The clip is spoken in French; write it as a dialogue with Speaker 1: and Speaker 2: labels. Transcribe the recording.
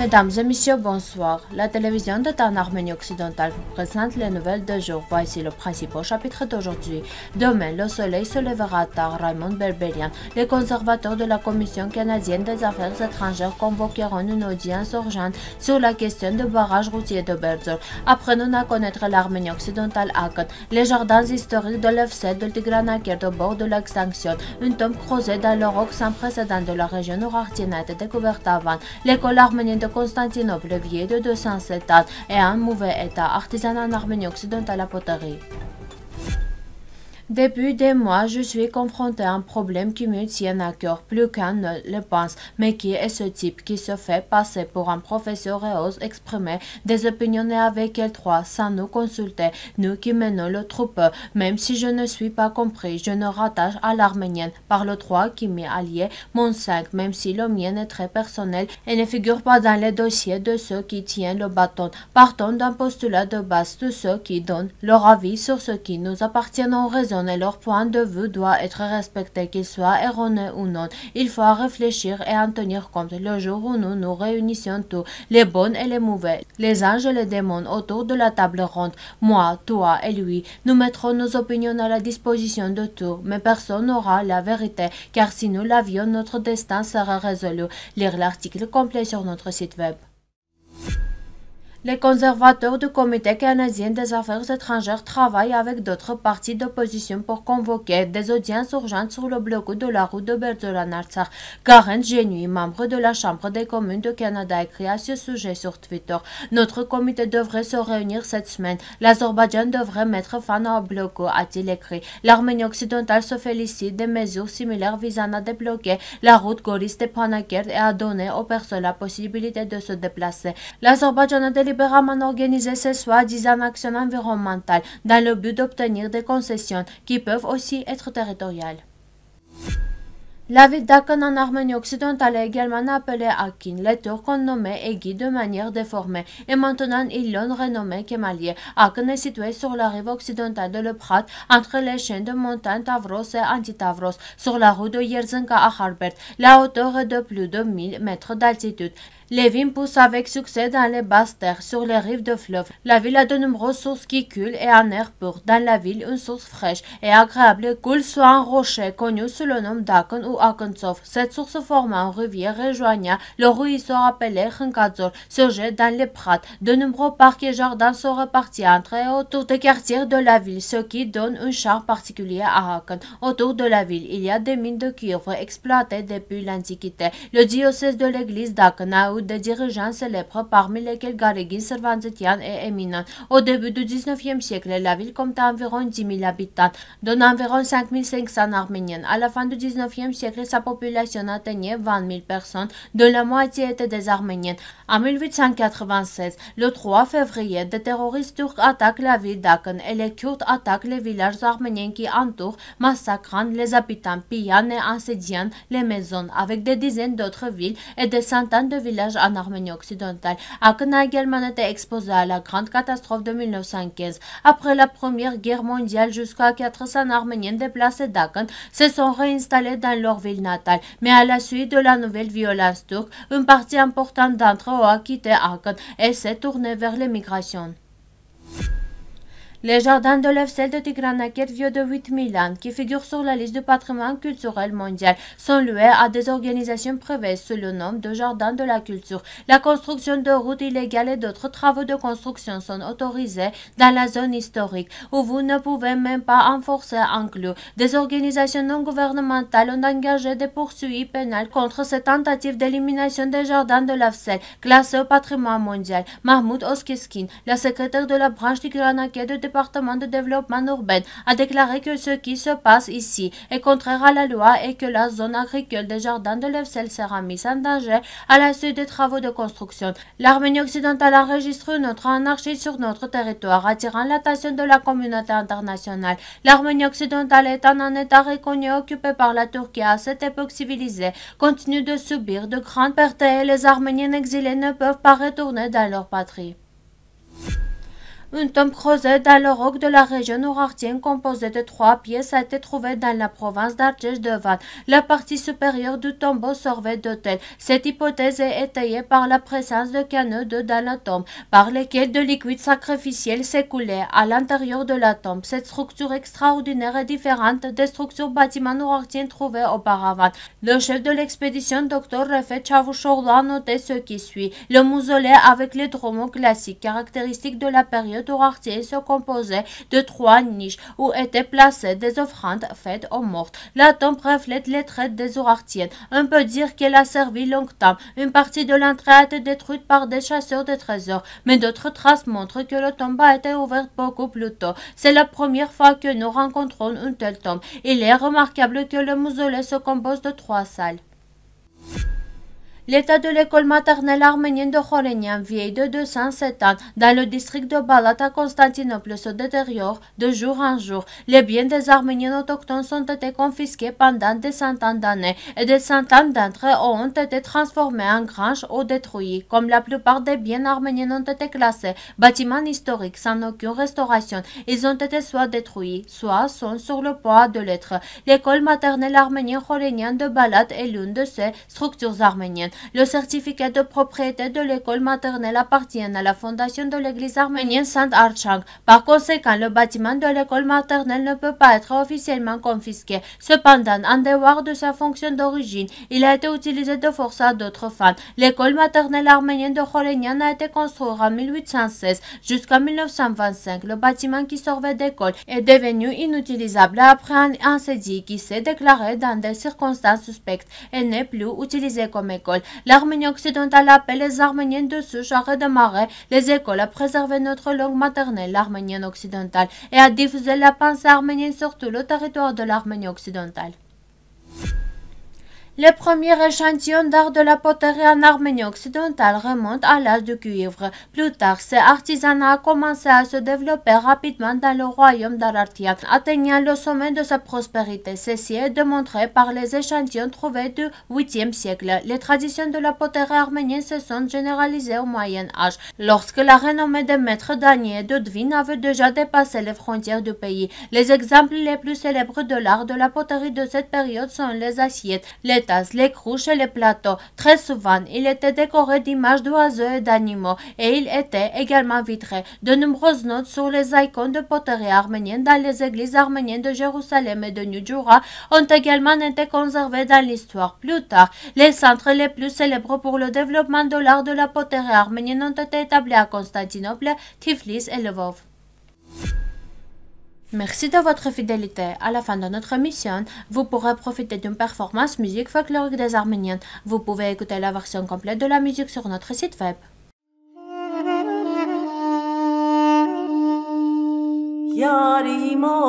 Speaker 1: Mesdames et messieurs, bonsoir. La télévision de en Arménie occidentale présente les nouvelles de jour. Voici le principal chapitre d'aujourd'hui. Demain, le soleil se lèvera tard. Raymond Berberian, les conservateurs de la Commission canadienne des affaires étrangères convoqueront une audience urgente sur la question du barrage routier de Berzor. Apprenons à connaître l'Arménie occidentale Acte. les jardins historiques de l'EFC de Tigranaker de bord de l'extinction, une tombe creusée dans le roc sans précédent de la région Urartienne a été découverte avant. L'école arménienne de Constantinople, vieil de 207 dates, et un mauvais état, artisanal en Arménie occidentale à poterie. Depuis des mois, je suis confronté à un problème qui me tient à cœur plus qu'un ne le pense. Mais qui est ce type qui se fait passer pour un professeur et ose exprimer des opinions avec elle trois sans nous consulter, nous qui menons le troupeau. Même si je ne suis pas compris, je ne rattache à l'arménienne par le droit qui m'est allié mon cinq, même si le mien est très personnel et ne figure pas dans les dossiers de ceux qui tiennent le bâton. Partons d'un postulat de base de ceux qui donnent leur avis sur ce qui nous appartient en raison leur point de vue doit être respecté, qu'il soit erroné ou non. Il faut réfléchir et en tenir compte le jour où nous nous réunissons tous, les bons et les mauvais, les anges et les démons autour de la table ronde. Moi, toi et lui, nous mettrons nos opinions à la disposition de tous, mais personne n'aura la vérité, car si nous l'avions, notre destin sera résolu. Lire l'article complet sur notre site web. Les conservateurs du Comité canadien des affaires étrangères travaillent avec d'autres partis d'opposition pour convoquer des audiences urgentes sur le blocus de la route de Berzolan-Artsakh. Karen Jenui, membre de la Chambre des communes du de Canada, écrit à ce sujet sur Twitter. Notre comité devrait se réunir cette semaine. L'Azerbaïdjan devrait mettre fin au blocus, a-t-il écrit. L'Arménie occidentale se félicite des mesures similaires visant à débloquer la route Goris de Panakert et à donner aux personnes la possibilité de se déplacer. a Libéralement organisé ce soi-disant action environnementale dans le but d'obtenir des concessions qui peuvent aussi être territoriales. La ville d'Akan en Arménie occidentale est également appelée Akin. Les Turcs ont nommé Egi de manière déformée et maintenant ils l'ont renommé Kemalier. Akan est situé sur la rive occidentale de l'Euphrate, entre les chaînes de montagnes Tavros et Antitavros, sur la route de Yerzinka à Harbert. La hauteur est de plus de 1000 mètres d'altitude. Lévin poussent avec succès dans les basses terres sur les rives de fleuves. La ville a de nombreuses sources qui coulent et en air pur. Dans la ville, une source fraîche et agréable coule sur un rocher connu sous le nom d'Akon ou Akonsov. Cette source forme une rivière rejoignant le ruisseau appelé Khankadzor, se jette dans les prates. De nombreux parcs et jardins sont répartis entre et autour des quartiers de la ville, ce qui donne un charme particulier à Akon. Autour de la ville, il y a des mines de cuivre exploitées depuis l'Antiquité. Le diocèse de l'église d'Akon a des dirigeants célèbres, parmi lesquels Garegin, Servanzetian et Eminan. Au début du 19e siècle, la ville comptait environ 10 000 habitants, dont environ 5 500 Arméniens. À la fin du 19e siècle, sa population atteignait 20 000 personnes, de la moitié étaient des Arméniens. En 1896, le 3 février, des terroristes turcs attaquent la ville d'Aken et les Kurdes attaquent les villages arméniens qui entourent, massacrant les habitants, pillant et incendiant les maisons, avec des dizaines d'autres villes et des centaines de villages en Arménie occidentale a également été était exposé à la grande catastrophe de 1915. Après la Première Guerre mondiale, jusqu'à 400 Arméniens déplacés d'Aken se sont réinstallés dans leur ville natale. Mais à la suite de la nouvelle violence turque, une partie importante d'entre eux a quitté Aken et s'est tournée vers l'émigration. Les jardins de l'Efsel de Tigranaket, vieux de 8000 ans, qui figurent sur la liste du patrimoine culturel mondial, sont loués à des organisations privées sous le nom de jardins de la culture. La construction de routes illégales et d'autres travaux de construction sont autorisés dans la zone historique, où vous ne pouvez même pas enforcer un clou. Des organisations non gouvernementales ont engagé des poursuites pénales contre ces tentatives d'élimination des jardins de l'Efsel, classés au patrimoine mondial. Mahmoud Oskeskin, la secrétaire de la branche Tigranaket de département de développement urbain a déclaré que ce qui se passe ici est contraire à la loi et que la zone agricole des jardins de l'EFSEL sera mise en danger à la suite des travaux de construction. L'Arménie occidentale enregistre une autre anarchie sur notre territoire, attirant l'attention de la communauté internationale. L'Arménie occidentale étant un État reconnu occupé par la Turquie à cette époque civilisée, continue de subir de grandes pertes et les Arméniens exilés ne peuvent pas retourner dans leur patrie. Une tombe creusée dans le roc de la région ourartienne composée de trois pièces a été trouvée dans la province d'Argesh de Vannes. La partie supérieure du tombeau servait d'hôtel. Cette hypothèse est étayée par la présence de canaux de dans la tombe, par lesquels de liquides sacrificiels s'écoulaient à l'intérieur de la tombe. Cette structure extraordinaire est différente des structures bâtiments ourartiennes trouvées auparavant. Le chef de l'expédition, Dr. Refet Chavushoğlu, a noté ce qui suit. Le mausolée avec les dromos classiques, caractéristiques de la période de se composait de trois niches où étaient placées des offrandes faites aux morts. La tombe reflète les traites des Tourartiennes. On peut dire qu'elle a servi longtemps. Une partie de l'entrée a été détruite par des chasseurs de trésors, mais d'autres traces montrent que le tombe a été ouverte beaucoup plus tôt. C'est la première fois que nous rencontrons une telle tombe. Il est remarquable que le mausolée se compose de trois salles. L'état de l'école maternelle arménienne de Khorenian, vieille de 207 ans, dans le district de Balat à Constantinople, se détériore de jour en jour. Les biens des Arméniens autochtones ont été confisqués pendant des centaines d'années et des centaines d'entre eux ont été transformés en granges ou détruits. Comme la plupart des biens arméniens ont été classés bâtiments historiques sans aucune restauration, ils ont été soit détruits, soit sont sur le poids de l'être. L'école maternelle arménienne Khorenian de Balat est l'une de ces structures arméniennes. Le certificat de propriété de l'école maternelle appartient à la fondation de l'église arménienne Saint-Archang. Par conséquent, le bâtiment de l'école maternelle ne peut pas être officiellement confisqué. Cependant, en dehors de sa fonction d'origine, il a été utilisé de force à d'autres fins. L'école maternelle arménienne de Khorenian a été construite en 1816 jusqu'en 1925. Le bâtiment qui servait d'école est devenu inutilisable après un incendie qui s'est déclaré dans des circonstances suspectes et n'est plus utilisé comme école. L'Arménie occidentale appelle les Arméniens de souche à redémarrer les écoles, à préserver notre langue maternelle, l'arménienne occidentale, et à diffuser la pensée arménienne sur tout le territoire de l'Arménie occidentale. Les premiers échantillons d'art de la poterie en Arménie occidentale remontent à l'âge du cuivre. Plus tard, cet artisanat a commencé à se développer rapidement dans le royaume d'Arartia, atteignant le sommet de sa prospérité. Ceci est démontré par les échantillons trouvés du 8e siècle. Les traditions de la poterie arménienne se sont généralisées au Moyen Âge, lorsque la renommée des maîtres d'Agnier et de Dvin avait déjà dépassé les frontières du pays. Les exemples les plus célèbres de l'art de la poterie de cette période sont les assiettes, les les cruches et les plateaux. Très souvent, il était décoré d'images d'oiseaux et d'animaux et il était également vitré. De nombreuses notes sur les icônes de poterie arménienne dans les églises arméniennes de Jérusalem et de Nudjura ont également été conservées dans l'histoire. Plus tard, les centres les plus célèbres pour le développement de l'art de la poterie arménienne ont été établis à Constantinople, Tiflis et Lvov. Merci de votre fidélité. À la fin de notre mission, vous pourrez profiter d'une performance musique folklorique des Arméniens. Vous pouvez écouter la version complète de la musique sur notre site web. yarimo